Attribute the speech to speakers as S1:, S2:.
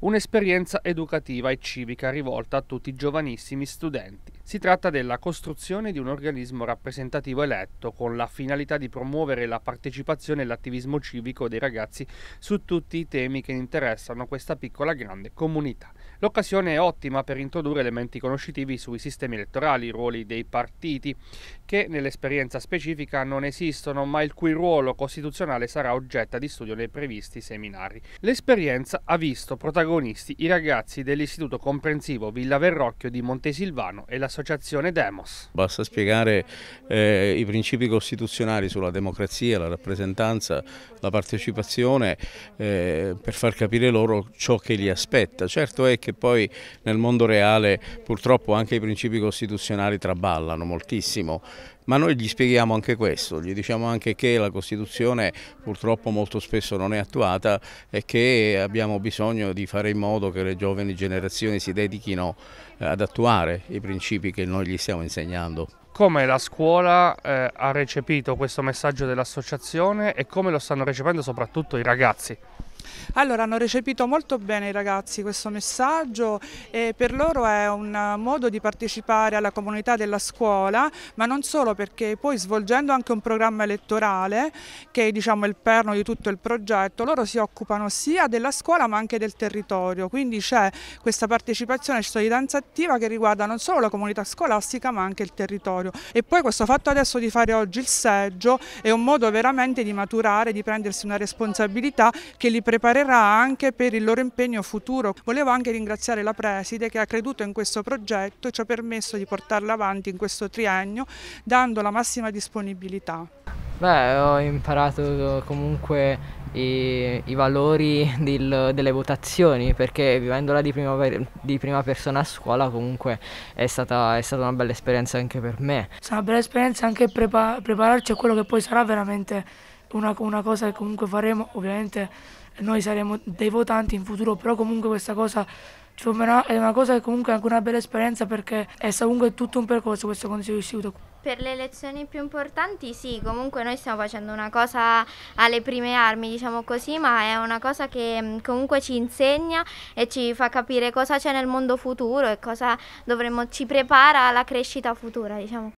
S1: Un'esperienza educativa e civica rivolta a tutti i giovanissimi studenti. Si tratta della costruzione di un organismo rappresentativo eletto con la finalità di promuovere la partecipazione e l'attivismo civico dei ragazzi su tutti i temi che interessano questa piccola grande comunità. L'occasione è ottima per introdurre elementi conoscitivi sui sistemi elettorali, i ruoli dei partiti, che nell'esperienza specifica non esistono, ma il cui ruolo costituzionale sarà oggetto di studio nei previsti seminari. L'esperienza ha visto protagonisti i ragazzi dell'Istituto Comprensivo Villa Verrocchio di Montesilvano e l'associazione Demos.
S2: Basta spiegare eh, i principi costituzionali sulla democrazia, la rappresentanza, la partecipazione eh, per far capire loro ciò che li aspetta. Certo è perché poi nel mondo reale purtroppo anche i principi costituzionali traballano moltissimo ma noi gli spieghiamo anche questo, gli diciamo anche che la Costituzione purtroppo molto spesso non è attuata e che abbiamo bisogno di fare in modo che le giovani generazioni si dedichino eh, ad attuare i principi che noi gli stiamo insegnando.
S1: Come la scuola eh, ha recepito questo messaggio dell'associazione e come lo stanno recependo soprattutto i ragazzi?
S3: Allora hanno recepito molto bene i ragazzi questo messaggio e per loro è un modo di partecipare alla comunità della scuola, ma non solo perché poi svolgendo anche un programma elettorale che è diciamo, il perno di tutto il progetto, loro si occupano sia della scuola ma anche del territorio, quindi c'è questa partecipazione cittadinanza attiva che riguarda non solo la comunità scolastica ma anche il territorio e poi questo fatto adesso di fare oggi il seggio è un modo veramente di maturare, di prendersi una responsabilità che li prepara preparerà anche per il loro impegno futuro. Volevo anche ringraziare la Preside che ha creduto in questo progetto e ci ha permesso di portarlo avanti in questo triennio dando la massima disponibilità.
S4: Beh, ho imparato comunque i, i valori del, delle votazioni perché vivendola di prima, di prima, persona a scuola comunque è stata, è stata una bella esperienza anche per me.
S5: È stata una bella esperienza anche prepa prepararci a quello che poi sarà veramente una, una cosa che comunque faremo, ovviamente noi saremo dei votanti in futuro, però comunque questa cosa è una cosa che comunque è anche una bella esperienza perché è comunque tutto un percorso questo consiglio di istituto.
S4: Per le lezioni più importanti sì, comunque noi stiamo facendo una cosa alle prime armi, diciamo così, ma è una cosa che mm, comunque ci insegna e ci fa capire cosa c'è nel mondo futuro e cosa dovremmo, ci prepara alla crescita futura, diciamo.